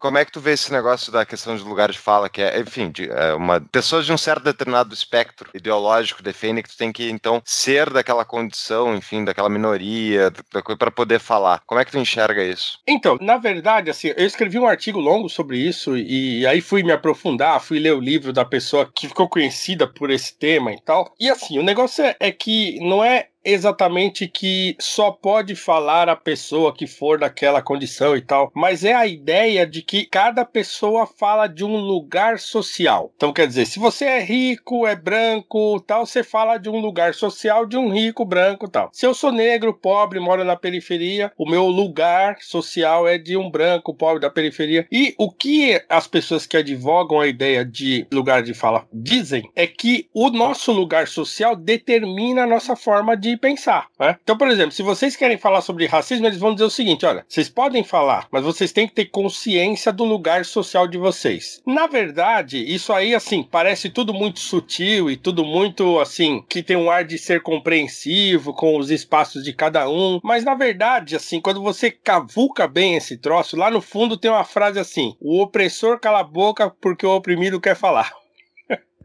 Como é que tu vê esse negócio da questão de lugar de fala, que é, enfim, de, é uma pessoas de um certo determinado espectro ideológico defendem que tu tem que então ser daquela condição, enfim, daquela minoria, da para poder falar. Como é que tu enxerga isso? Então, na verdade, assim, eu escrevi um artigo longo sobre isso e, e aí fui me aprofundar, fui ler o livro da pessoa que ficou conhecida por esse tema e tal. E assim, o negócio é, é que não é exatamente que só pode falar a pessoa que for daquela condição e tal, mas é a ideia de que cada pessoa fala de um lugar social. Então quer dizer, se você é rico, é branco, tal, você fala de um lugar social de um rico branco, tal. Se eu sou negro, pobre, moro na periferia, o meu lugar social é de um branco pobre da periferia. E o que as pessoas que advogam a ideia de lugar de fala dizem é que o nosso lugar social determina a nossa forma de de pensar, né? Então, por exemplo, se vocês querem falar sobre racismo, eles vão dizer o seguinte, olha, vocês podem falar, mas vocês têm que ter consciência do lugar social de vocês. Na verdade, isso aí, assim, parece tudo muito sutil e tudo muito, assim, que tem um ar de ser compreensivo com os espaços de cada um, mas na verdade, assim, quando você cavuca bem esse troço, lá no fundo tem uma frase assim, o opressor cala a boca porque o oprimido quer falar.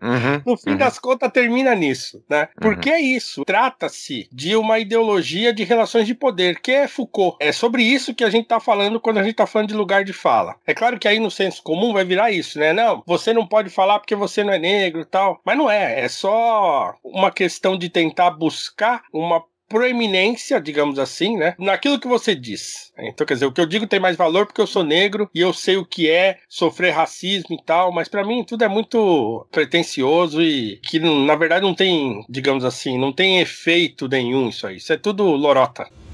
Uhum, no fim uhum. das contas, termina nisso, né? Uhum. Porque é isso. Trata-se de uma ideologia de relações de poder, que é Foucault. É sobre isso que a gente tá falando quando a gente tá falando de lugar de fala. É claro que aí no senso comum vai virar isso, né? Não, você não pode falar porque você não é negro e tal. Mas não é. É só uma questão de tentar buscar uma proeminência, digamos assim, né? Naquilo que você diz. Então, quer dizer, o que eu digo tem mais valor porque eu sou negro e eu sei o que é sofrer racismo e tal, mas para mim tudo é muito pretencioso e que na verdade não tem, digamos assim, não tem efeito nenhum isso aí. Isso é tudo lorota.